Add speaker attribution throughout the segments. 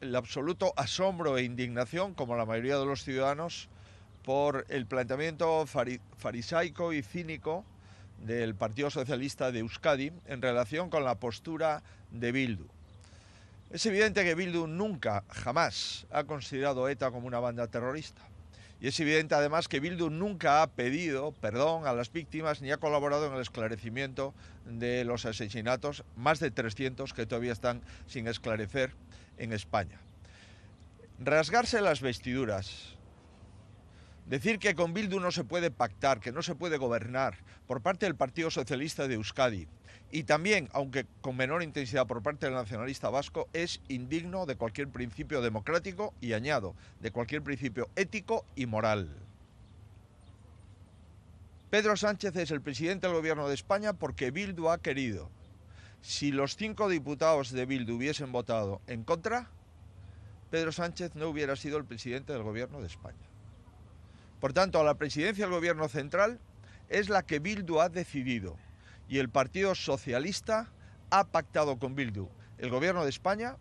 Speaker 1: el absoluto asombro e indignación, como la mayoría de los ciudadanos, por el planteamiento farisaico y cínico del Partido Socialista de Euskadi en relación con la postura de Bildu. Es evidente que Bildu nunca, jamás, ha considerado ETA como una banda terrorista. Y es evidente además que Bildu nunca ha pedido perdón a las víctimas ni ha colaborado en el esclarecimiento de los asesinatos, más de 300 que todavía están sin esclarecer en España. Rasgarse las vestiduras, Decir que con Bildu no se puede pactar, que no se puede gobernar por parte del Partido Socialista de Euskadi y también, aunque con menor intensidad por parte del nacionalista vasco, es indigno de cualquier principio democrático y añado, de cualquier principio ético y moral. Pedro Sánchez es el presidente del gobierno de España porque Bildu ha querido. Si los cinco diputados de Bildu hubiesen votado en contra, Pedro Sánchez no hubiera sido el presidente del gobierno de España. Por tanto, a la presidencia del Gobierno central es la que Bildu ha decidido y el Partido Socialista ha pactado con Bildu el Gobierno de España,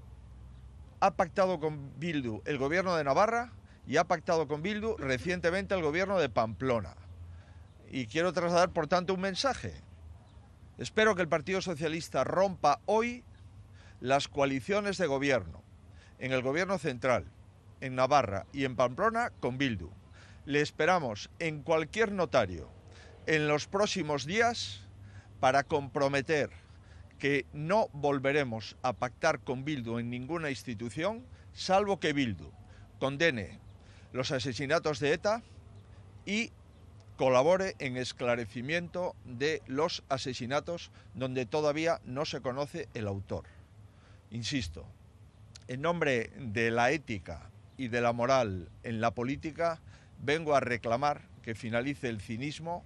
Speaker 1: ha pactado con Bildu el Gobierno de Navarra y ha pactado con Bildu recientemente el Gobierno de Pamplona. Y quiero trasladar, por tanto, un mensaje. Espero que el Partido Socialista rompa hoy las coaliciones de gobierno en el Gobierno Central, en Navarra y en Pamplona con Bildu. Le esperamos en cualquier notario en los próximos días para comprometer que no volveremos a pactar con Bildu en ninguna institución, salvo que Bildu condene los asesinatos de ETA y colabore en esclarecimiento de los asesinatos donde todavía no se conoce el autor. Insisto, en nombre de la ética y de la moral en la política, vengo a reclamar que finalice el cinismo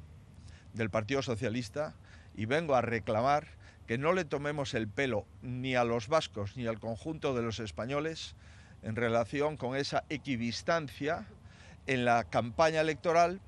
Speaker 1: del Partido Socialista y vengo a reclamar que no le tomemos el pelo ni a los vascos ni al conjunto de los españoles en relación con esa equidistancia en la campaña electoral